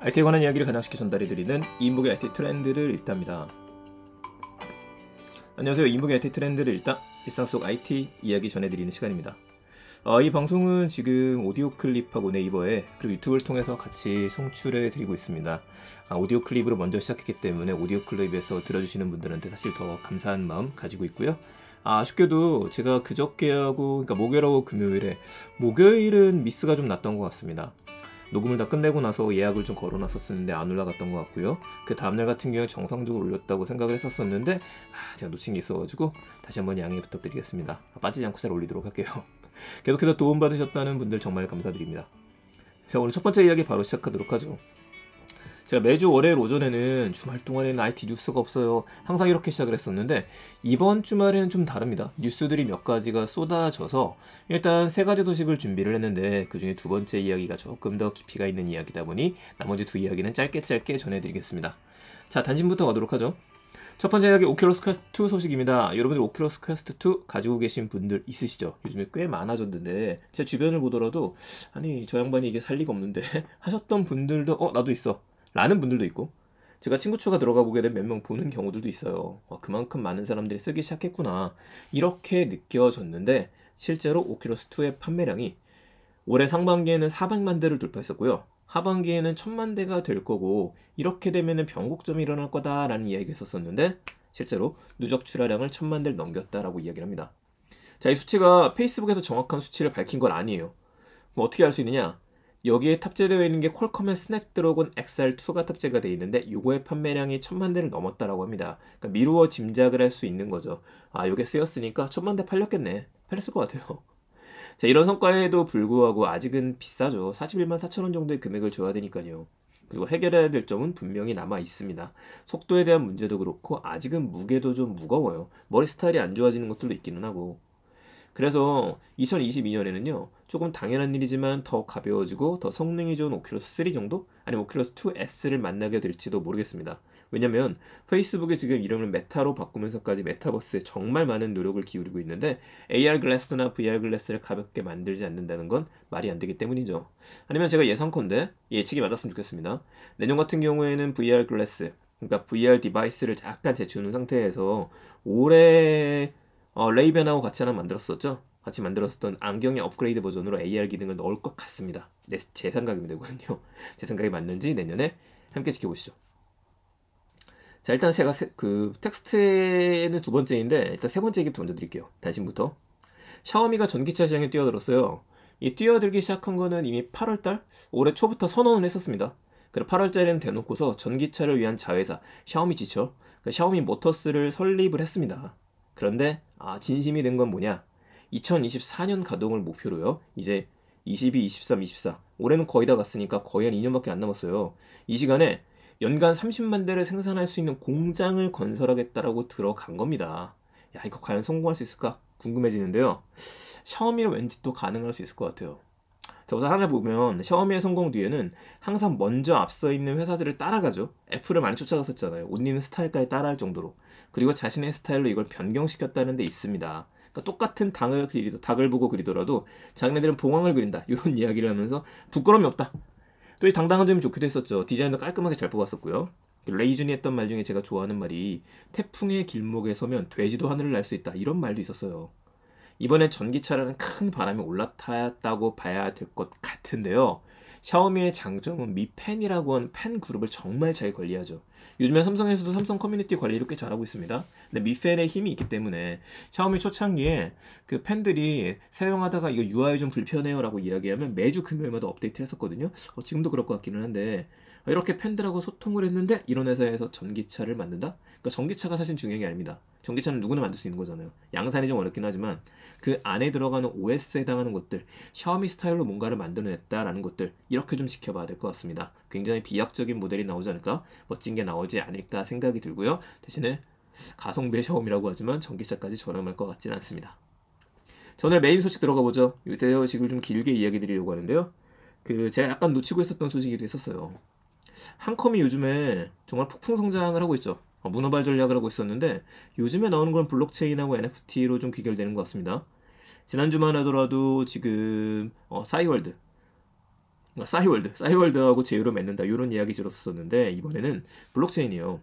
IT에 관한 이야기를 가장 쉽게 전달해드리는 이인복의 IT 트렌드를 읽답니다. 안녕하세요. 이인복의 IT 트렌드를 읽다 일상 속 IT 이야기 전해드리는 시간입니다. 어, 이 방송은 지금 오디오 클립하고 네이버에 그리고 유튜브를 통해서 같이 송출해 드리고 있습니다. 아, 오디오 클립으로 먼저 시작했기 때문에 오디오 클립에서 들어주시는 분들한테 사실 더 감사한 마음 가지고 있고요. 아, 쉽게도 제가 그저께하고 그러니까 목요일하고 금요일에 목요일은 미스가 좀 났던 것 같습니다. 녹음을 다 끝내고 나서 예약을 좀 걸어놨었는데 안 올라갔던 것 같고요. 그 다음날 같은 경우에 정상적으로 올렸다고 생각을 했었었는데 아, 제가 놓친 게 있어가지고 다시 한번 양해 부탁드리겠습니다. 빠지지 않고 잘 올리도록 할게요. 계속해서 도움받으셨다는 분들 정말 감사드립니다. 자 오늘 첫 번째 이야기 바로 시작하도록 하죠. 제가 매주 월요일 오전에는 주말 동안에는 IT 뉴스가 없어요. 항상 이렇게 시작을 했었는데 이번 주말에는 좀 다릅니다. 뉴스들이 몇 가지가 쏟아져서 일단 세 가지 소식을 준비를 했는데 그 중에 두 번째 이야기가 조금 더 깊이가 있는 이야기다 보니 나머지 두 이야기는 짧게 짧게 전해드리겠습니다. 자, 단신부터 가도록 하죠. 첫 번째 이야기 오큘러스 퀘스트 2 소식입니다. 여러분들 오큘러스 퀘스트 2 가지고 계신 분들 있으시죠? 요즘에 꽤 많아졌는데 제 주변을 보더라도 아니 저 양반이 이게 살 리가 없는데 하셨던 분들도 어 나도 있어 라는 분들도 있고 제가 친구 추가 들어가 보게 된 몇 명 보는 경우들도 있어요. 와, 어, 그만큼 많은 사람들이 쓰기 시작했구나. 이렇게 느껴졌는데 실제로 오큘러스2의 판매량이 올해 상반기에는 400만 대를 돌파했었고요. 하반기에는 1000만 대가 될 거고 이렇게 되면 은 변곡점이 일어날 거다라는 이야기가 있었었는데 실제로 누적 출하량을 1000만 대를 넘겼다라고 이야기를 합니다. 자, 이 수치가 페이스북에서 정확한 수치를 밝힌 건 아니에요. 그 어떻게 알 수 있느냐? 여기에 탑재되어 있는 게 퀄컴의 스냅드래곤 XR2가 탑재가 되어 있는데 이거의 판매량이 천만 대를 넘었다라고 합니다. 그러니까 미루어 짐작을 할 수 있는 거죠. 아, 이게 쓰였으니까 천만 대 팔렸겠네. 팔렸을 것 같아요. 자, 이런 성과에도 불구하고 아직은 비싸죠. 41만 4천 원 정도의 금액을 줘야 되니까요. 그리고 해결해야 될 점은 분명히 남아 있습니다. 속도에 대한 문제도 그렇고 아직은 무게도 좀 무거워요. 머리 스타일이 안 좋아지는 것들도 있기는 하고 그래서 2022년에는요, 조금 당연한 일이지만 더 가벼워지고 더 성능이 좋은 오큘러스 3 정도? 아니면 오큘러스 2S를 만나게 될지도 모르겠습니다. 왜냐면 페이스북이 지금 이름을 메타로 바꾸면서까지 메타버스에 정말 많은 노력을 기울이고 있는데 AR 글래스나 VR 글래스를 가볍게 만들지 않는다는 건 말이 안 되기 때문이죠. 아니면 제가 예상컨대 예측이 맞았으면 좋겠습니다. 내년 같은 경우에는 VR 글래스, 그러니까 VR 디바이스를 잠깐 제출는 상태에서 올해 어, 레이벤하고 같이 하나 만들었었죠. 같이 만들었었던 안경의 업그레이드 버전으로 AR 기능을 넣을 것 같습니다. 내, 제생각이면되거든요제 생각이 맞는지 내년에 함께 지켜보시죠. 자, 일단 제가 세, 그 텍스트는 에두 번째인데 일단 세 번째 얘기부터 먼저 드릴게요. 단신부터. 샤오미가 전기차 시장에 뛰어들었어요. 이 뛰어들기 시작한 거는 이미 8월달 올해 초부터 선언을 했었습니다. 그래 8월달에는 대놓고서 전기차를 위한 자회사 샤오미 지쳐 그러니까 샤오미 모터스를 설립을 했습니다. 그런데 아 진심이 된 건 뭐냐? 2024년 가동을 목표로요. 이제 22, 23, 24. 올해는 거의 다 갔으니까 거의 한 2년밖에 안 남았어요. 이 시간에 연간 30만 대를 생산할 수 있는 공장을 건설하겠다라고 들어간 겁니다. 야, 이거 과연 성공할 수 있을까? 궁금해지는데요. 샤오미는 왠지 또 가능할 수 있을 것 같아요. 자, 우선 하나 보면 샤오미의 성공 뒤에는 항상 먼저 앞서 있는 회사들을 따라가죠. 애플을 많이 쫓아갔었잖아요. 온리는 스타일까지 따라할 정도로. 그리고 자신의 스타일로 이걸 변경시켰다는 데 있습니다. 그러니까 똑같은 당을 그리도 닭을 보고 그리더라도 자기네들은 봉황을 그린다. 이런 이야기를 하면서 부끄러움이 없다. 또 이 당당한 점이 좋기도 했었죠. 디자인도 깔끔하게 잘 뽑았었고요. 그 레이준이 했던 말 중에 제가 좋아하는 말이 태풍의 길목에 서면 돼지도 하늘을 날 수 있다. 이런 말도 있었어요. 이번엔 전기차라는 큰 바람이 올라탔다고 봐야 될 것 같은데요. 샤오미의 장점은 미 팬이라고 한팬 그룹을 정말 잘 관리하죠. 요즘에 삼성에서도 삼성 커뮤니티 관리를 꽤 잘하고 있습니다. 근데 미팬의 힘이 있기 때문에 샤오미 초창기에 그 팬들이 사용하다가 이거 UI 좀 불편해요라고 이야기하면 매주 금요일마다 업데이트를 했었거든요. 어, 지금도 그럴 것 같기는 한데 이렇게 팬들하고 소통을 했는데 이런 회사에서 전기차를 만든다? 그러니까 전기차가 사실 중요한 게 아닙니다. 전기차는 누구나 만들 수 있는 거잖아요. 양산이 좀 어렵긴 하지만 그 안에 들어가는 OS에 해당하는 것들, 샤오미 스타일로 뭔가를 만들어냈다라는 것들 이렇게 좀 지켜봐야 될 것 같습니다. 굉장히 비약적인 모델이 나오지 않을까, 멋진 게 나오지 않을까 생각이 들고요. 대신에 가성비의 샤오미라고 하지만 전기차까지 저렴할 것 같지는 않습니다. 전에 메인 소식 들어가 보죠. 이때 지금 좀 길게 이야기 드리려고 하는데요. 그 제가 약간 놓치고 있었던 소식이 됐었어요. 한컴이 요즘에 정말 폭풍 성장을 하고 있죠. 어, 문어발 전략을 하고 있었는데 요즘에 나오는 건 블록체인하고 NFT로 좀 귀결되는 것 같습니다. 지난주만 하더라도 지금 어, 사이월드 사이월드, 아, 사이월드하고 제휴를 맺는다 이런 이야기 들었었는데 이번에는 블록체인이요.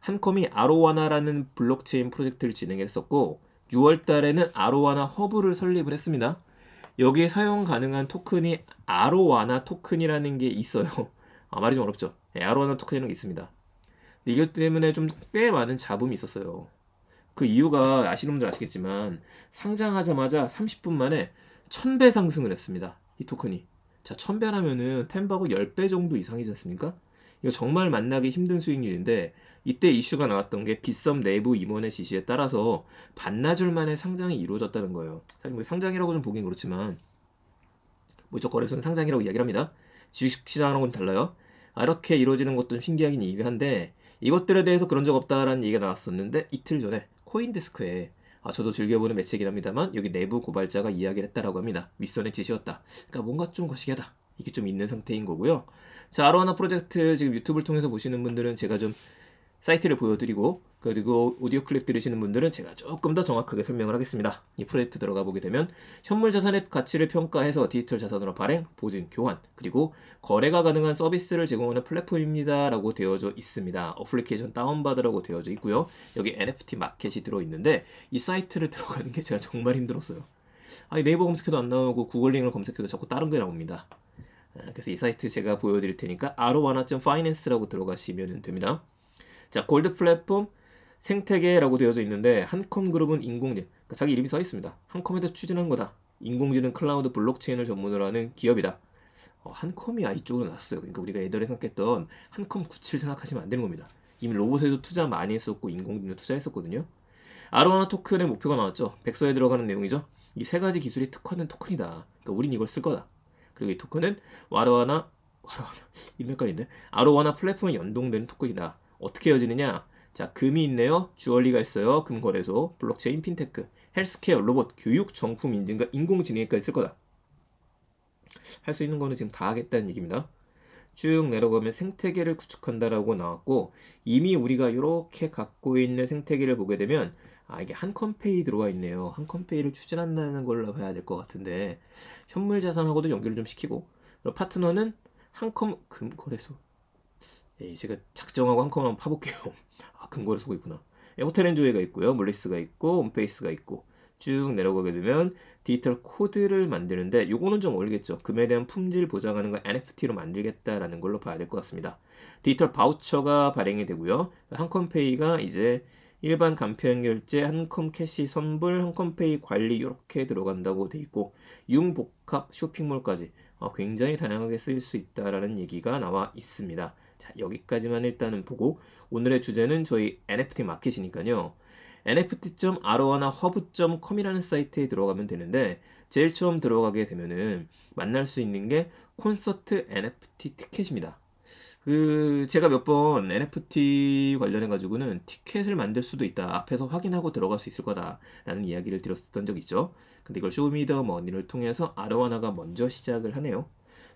한컴이 아로와나라는 블록체인 프로젝트를 진행했었고 6월 달에는 아로와나 허브를 설립을 했습니다. 여기에 사용 가능한 토큰이 아로와나 토큰이라는 게 있어요. 아, 말이 좀 어렵죠. 에어로하는 예, 토큰이라는 게 있습니다. 이것 때문에 좀 꽤 많은 잡음이 있었어요. 그 이유가 아시는 분들 아시겠지만 상장하자마자 30분 만에 1000배 상승을 했습니다. 이 토큰이. 자, 1000배라면은 템버그 10배 정도 이상이지 않습니까? 이거 정말 만나기 힘든 수익률인데 이때 이슈가 나왔던 게 빗썸 내부 임원의 지시에 따라서 반나절 만에 상장이 이루어졌다는 거예요. 사실 뭐 상장이라고 좀 보긴 그렇지만 뭐 저 거래소는 상장이라고 이야기를 합니다. 주식시장하고는 달라요. 아, 이렇게 이루어지는 것도 신기하긴 얘기 한데 이것들에 대해서 그런 적 없다라는 얘기가 나왔었는데 이틀 전에 코인데스크에 아, 저도 즐겨보는 매체이긴 합니다만 여기 내부 고발자가 이야기를 했다라고 합니다. 윗선의 지시였다. 그러니까 뭔가 좀 거시기하다. 이게 좀 있는 상태인 거고요. 자, 아로하나 프로젝트 지금 유튜브를 통해서 보시는 분들은 제가 좀 사이트를 보여드리고 그리고 오디오 클립 들으시는 분들은 제가 조금 더 정확하게 설명을 하겠습니다. 이 프로젝트 들어가 보게 되면 현물 자산의 가치를 평가해서 디지털 자산으로 발행, 보증, 교환, 그리고 거래가 가능한 서비스를 제공하는 플랫폼입니다. 라고 되어져 있습니다. 어플리케이션 다운받으라고 되어져 있고요. 여기 NFT 마켓이 들어있는데 이 사이트를 들어가는 게 제가 정말 힘들었어요. 아니 네이버 검색해도 안 나오고 구글링을 검색해도 자꾸 다른 게 나옵니다. 아, 그래서 이 사이트 제가 보여드릴 테니까 아로와나.finance라고 들어가시면 됩니다. 자, 골드 플랫폼, 생태계라고 되어져 있는데 한컴 그룹은 인공지능, 그러니까 자기 이름이 써 있습니다. 한컴에서 추진한 거다. 인공지능 클라우드 블록체인을 전문으로 하는 기업이다. 어, 한컴이야 아, 이쪽으로 났어요. 그러니까 우리가 예전에 생각했던 한컴 구치를 생각하시면 안 되는 겁니다. 이미 로봇에도 투자 많이 했었고 인공지능 투자했었거든요. 아로하나 토큰의 목표가 나왔죠. 백서에 들어가는 내용이죠. 이 세 가지 기술이 특화된 토큰이다. 그러니까 우린 이걸 쓸 거다. 그리고 이 토큰은 와로하나 와로하나 이름까지인데 아로하나 플랫폼에 연동되는 토큰이다. 어떻게 헤어지느냐? 자, 금이 있네요. 주얼리가 있어요. 금거래소, 블록체인, 핀테크, 헬스케어, 로봇, 교육, 정품 인증과 그러니까 인공지능에까지 있을 거다. 할 수 있는 거는 지금 다 하겠다는 얘기입니다. 쭉 내려가면 생태계를 구축한다라고 나왔고 이미 우리가 이렇게 갖고 있는 생태계를 보게 되면 아 이게 한 컴페이 들어와 있네요. 한 컴페이를 추진한다는 걸로 봐야 될 것 같은데 현물 자산하고도 연결을 좀 시키고 파트너는 한컴 금거래소 예, 제가 작정하고 한꺼 컵만 파볼게요. 아, 금고를 쓰고 있구나. 예, 호텔엔조이가 있고요. 몰리스가 있고, 홈페이스가 있고, 쭉 내려가게 되면 디지털 코드를 만드는데 요거는 좀 어울리겠죠. 금에 대한 품질 보장하는 걸 NFT로 만들겠다라는 걸로 봐야 될 것 같습니다. 디지털 바우처가 발행이 되고요. 한컴페이가 이제 일반 간편 결제, 한컴 캐시 선불, 한컴페이 관리 이렇게 들어간다고 돼 있고 융복합 쇼핑몰까지 어, 굉장히 다양하게 쓰일 수 있다라는 얘기가 나와 있습니다. 자, 여기까지만 일단은 보고 오늘의 주제는 저희 NFT 마켓이니까요. n f t a r o h u b c o m 이라는 사이트에 들어가면 되는데 제일 처음 들어가게 되면은 만날 수 있는 게 콘서트 NFT 티켓입니다. 그 제가 몇 번 NFT 관련해 가지고는 티켓을 만들 수도 있다. 앞에서 확인하고 들어갈 수 있을 거다라는 이야기를 들었었던 적이 있죠. 근데 이걸 쇼미더머니를 통해서 아로하나가 먼저 시작을 하네요.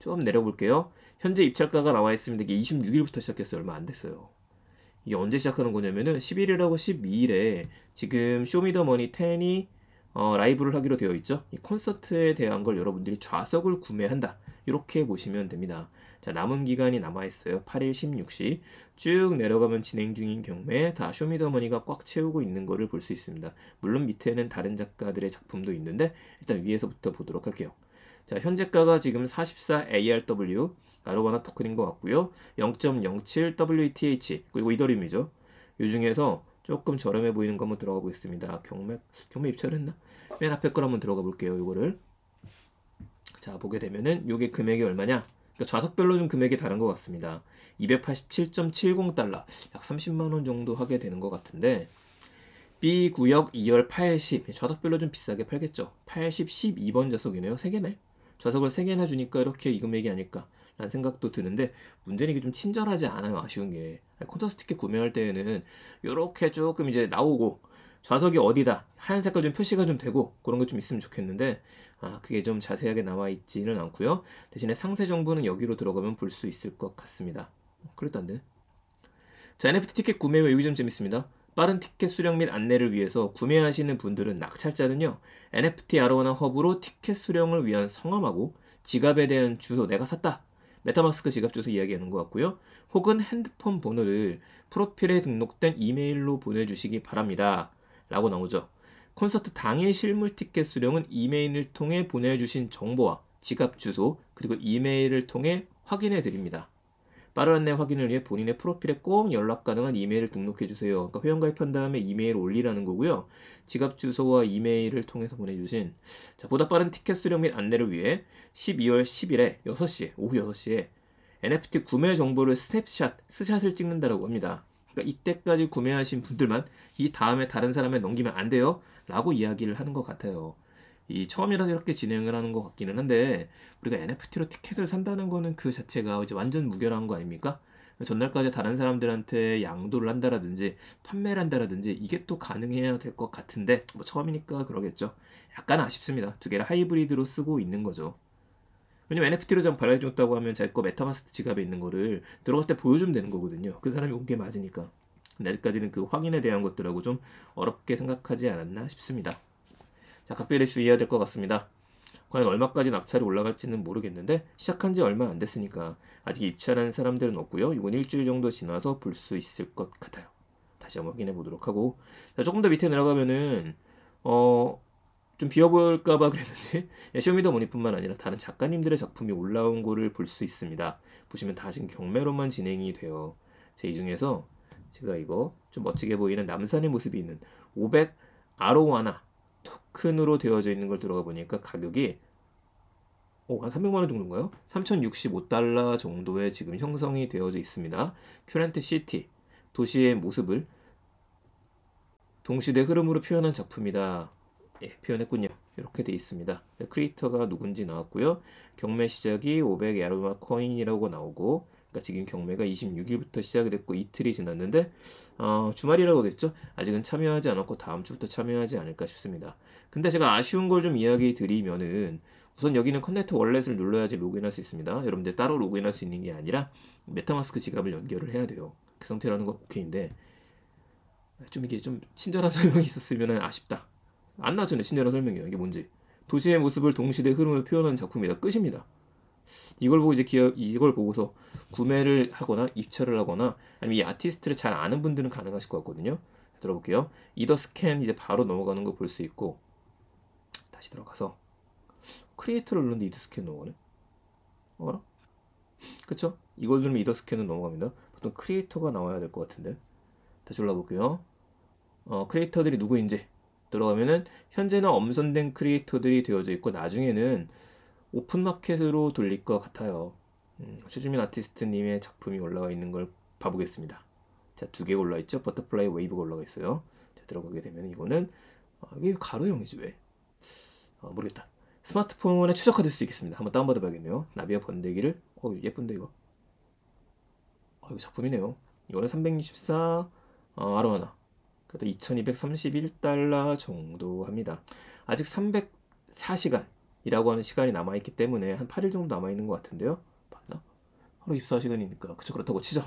좀 내려볼게요. 현재 입찰가가 나와 있습니다. 이게 26일부터 시작했어요. 얼마 안 됐어요. 이게 언제 시작하는 거냐면은 11일하고 12일에 지금 쇼미더머니 10이 어, 라이브를 하기로 되어 있죠. 이 콘서트에 대한 걸 여러분들이 좌석을 구매한다. 이렇게 보시면 됩니다. 자, 남은 기간이 남아있어요. 8일 16시. 쭉 내려가면 진행 중인 경매, 다 쇼미더머니가 꽉 채우고 있는 거를 볼 수 있습니다. 물론 밑에는 다른 작가들의 작품도 있는데, 일단 위에서부터 보도록 할게요. 자, 현재가가 지금 44ARW 아로바나 토큰인 것 같고요. 0.07WTH 그리고 이더리움이죠. 이 중에서 조금 저렴해 보이는 거 한번 들어가 보겠습니다. 경매 경매 입찰했나? 맨 앞에 걸 한번 들어가 볼게요. 이거를 자 보게 되면은 이게 금액이 얼마냐? 그러니까 좌석별로 좀 금액이 다른 것 같습니다. 287.70 달러 약 30만 원 정도 하게 되는 것 같은데 B 구역 2열80 예, 좌석별로 좀 비싸게 팔겠죠. 80 12번 좌석이네요. 세 개네. 좌석을 세 개나 주니까 이렇게 이 금액이 아닐까. 라는 생각도 드는데 문제는 이게 좀 친절하지 않아요 아쉬운 게 콘서스 티켓 구매할 때에는 이렇게 조금 이제 나오고 좌석이 어디다 하얀 색깔 좀 표시가 좀 되고 그런 것 좀 있으면 좋겠는데 아 그게 좀 자세하게 나와 있지는 않고요 대신에 상세 정보는 여기로 들어가면 볼 수 있을 것 같습니다 어, 그랬던데 자 NFT 티켓 구매 외기좀 재밌습니다 빠른 티켓 수령 및 안내를 위해서 구매하시는 분들은 낙찰자는요, NFT 아로나 하 허브로 티켓 수령을 위한 성함하고 지갑에 대한 주소 내가 샀다. 메타마스크 지갑 주소 이야기하는 것 같고요. 혹은 핸드폰 번호를 프로필에 등록된 이메일로 보내주시기 바랍니다. 라고 나오죠. 콘서트 당일 실물 티켓 수령은 이메일을 통해 보내주신 정보와 지갑 주소 그리고 이메일을 통해 확인해 드립니다. 빠른 안내 확인을 위해 본인의 프로필에 꼭 연락 가능한 이메일을 등록해 주세요. 그러니까 회원 가입한 다음에 이메일 올리라는 거고요. 지갑 주소와 이메일을 통해서 보내주신 자 보다 빠른 티켓 수령 및 안내를 위해 12월 10일에 6시 오후 6시에 NFT 구매 정보를 스텝샷 스샷을 찍는다라고 합니다. 그러니까 이때까지 구매하신 분들만 이 다음에 다른 사람에 넘기면 안 돼요. 라고 이야기를 하는 것 같아요. 이 처음이라서 이렇게 진행을 하는 것 같기는 한데 우리가 NFT로 티켓을 산다는 거는 그 자체가 이제 완전 무결한 거 아닙니까? 전날까지 다른 사람들한테 양도를 한다라든지 판매를 한다라든지 이게 또 가능해야 될 것 같은데 뭐 처음이니까 그러겠죠. 약간 아쉽습니다. 두 개를 하이브리드로 쓰고 있는 거죠. 왜냐면 NFT로 좀 발행해줬다고 하면 자기 거 메타마스크 지갑에 있는 거를 들어갈 때 보여주면 되는 거거든요. 그 사람이 온 게 맞으니까. 근데 까지는그 확인에 대한 것들하고 좀 어렵게 생각하지 않았나 싶습니다. 각별히 주의해야 될 것 같습니다. 과연 얼마까지 낙찰이 올라갈지는 모르겠는데 시작한 지 얼마 안 됐으니까 아직 입찰한 사람들은 없고요. 이건 일주일 정도 지나서 볼 수 있을 것 같아요. 다시 한번 확인해 보도록 하고 자, 조금 더 밑에 내려가면은 어, 좀비워볼까봐 그랬는지 예, 쇼미더머니뿐만 아니라 다른 작가님들의 작품이 올라온 거를 볼 수 있습니다. 보시면 다신 경매로만 진행이 돼요. 제이 중에서 제가 이거 좀 멋지게 보이는 남산의 모습이 있는 500 아로와나 토큰으로 되어져 있는 걸 들어가 보니까 가격이 오, 어, 한 300만 원 정도인가요? 3,065달러 정도에 지금 형성이 되어져 있습니다. 큐렌트 시티, 도시의 모습을 동시대 흐름으로 표현한 작품이다. 예, 표현했군요. 이렇게 돼 있습니다. 크리에이터가 누군지 나왔고요. 경매 시작이 500 야르마 코인이라고 나오고 그러니까 지금 경매가 26일부터 시작이 됐고 이틀이 지났는데 어, 주말이라고 하겠죠? 아직은 참여하지 않았고 다음 주부터 참여하지 않을까 싶습니다. 근데 제가 아쉬운 걸 좀 이야기 드리면은 우선 여기는 커넥트 월렛을 눌러야지 로그인할 수 있습니다. 여러분들 따로 로그인할 수 있는 게 아니라 메타마스크 지갑을 연결을 해야 돼요. 그 상태라는 건 오케이인데 좀 이게 좀 친절한 설명이 있었으면 아쉽다. 안 나왔잖아요. 친절한 설명이요. 이게 뭔지. 도시의 모습을 동시대 흐름을 표현한 작품이다. 끝입니다. 이걸 보고 이제 기업 이걸 보고서 구매를 하거나 입찰을 하거나 아니면 이 아티스트를 잘 아는 분들은 가능하실 것 같거든요. 들어볼게요. 이더 스캔 이제 바로 넘어가는 거 볼 수 있고 다시 들어가서 크리에이터를 누르는데 이더 스캔 넘어가네. 어라? 그쵸? 이걸 누르면 이더 스캔은 넘어갑니다. 보통 크리에이터가 나와야 될 것 같은데 다시 올라볼게요. 어, 크리에이터들이 누구인지 들어가면은 현재는 엄선된 크리에이터들이 되어져 있고 나중에는 오픈마켓으로 돌릴 것 같아요. 음, 최주민 아티스트님의 작품이 올라와 있는 걸 봐보겠습니다. 자, 두 개가 올라와 있죠? 버터플라이 웨이브가 올라가 있어요. 자, 들어가게 되면 이거는, 아, 이게 가로형이지, 왜? 아, 모르겠다. 스마트폰에 추적화될 수 있겠습니다. 한번 다운받아 봐야겠네요. 나비와 번데기를, 어, 예쁜데, 이거. 아, 이거 작품이네요. 이거는 364, 어, 아로하나. 그래도 2231달러 정도 합니다. 아직 304시간, 이라고 하는 시간이 남아있기 때문에 한 8일 정도 남아있는 것 같은데요. 맞나? 하루 24시간이니까. 그쵸, 그렇다고 치죠.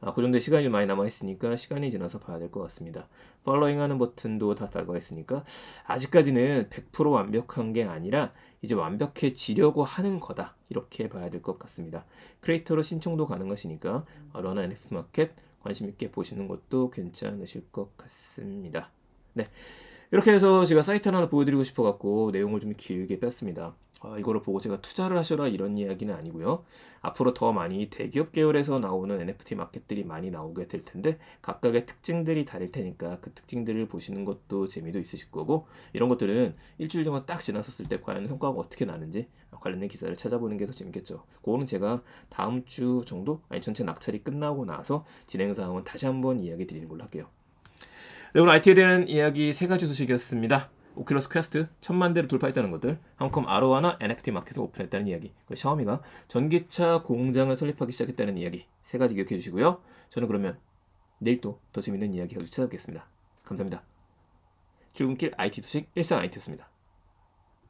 아, 그 정도의 시간이 많이 남아있으니까 시간이 지나서 봐야 될 것 같습니다. 팔로잉 하는 버튼도 다 다가있으니까 아직까지는 100% 완벽한 게 아니라 이제 완벽해지려고 하는 거다. 이렇게 봐야 될 것 같습니다. 크리에이터로 신청도 가능하시니까 러 n f 마켓 관심 있게 보시는 것도 괜찮으실 것 같습니다. 네. 이렇게 해서 제가 사이트 하나 보여드리고 싶어갖고 내용을 좀 길게 뺐습니다. 아, 이거를 보고 제가 투자를 하셔라 이런 이야기는 아니고요. 앞으로 더 많이 대기업 계열에서 나오는 NFT 마켓들이 많이 나오게 될 텐데 각각의 특징들이 다를 테니까 그 특징들을 보시는 것도 재미도 있으실 거고 이런 것들은 일주일 정도 딱 지났었을 때 과연 성과가 어떻게 나는지 관련된 기사를 찾아보는 게 더 재밌겠죠. 그거는 제가 다음 주 정도 아니 전체 낙찰이 끝나고 나서 진행 상황은 다시 한번 이야기 드리는 걸로 할게요. 네, 오늘 IT에 대한 이야기 세 가지 소식이었습니다. 오큘러스 퀘스트 천만 대를 돌파했다는 것들, 한컴 아로하나 NFT 마켓을 오픈했다는 이야기, 그리고 샤오미가 전기차 공장을 설립하기 시작했다는 이야기 세 가지 기억해 주시고요. 저는 그러면 내일 또 더 재밌는 이야기 가지고 찾아뵙겠습니다. 감사합니다. 출근길 IT 소식 일상 IT였습니다.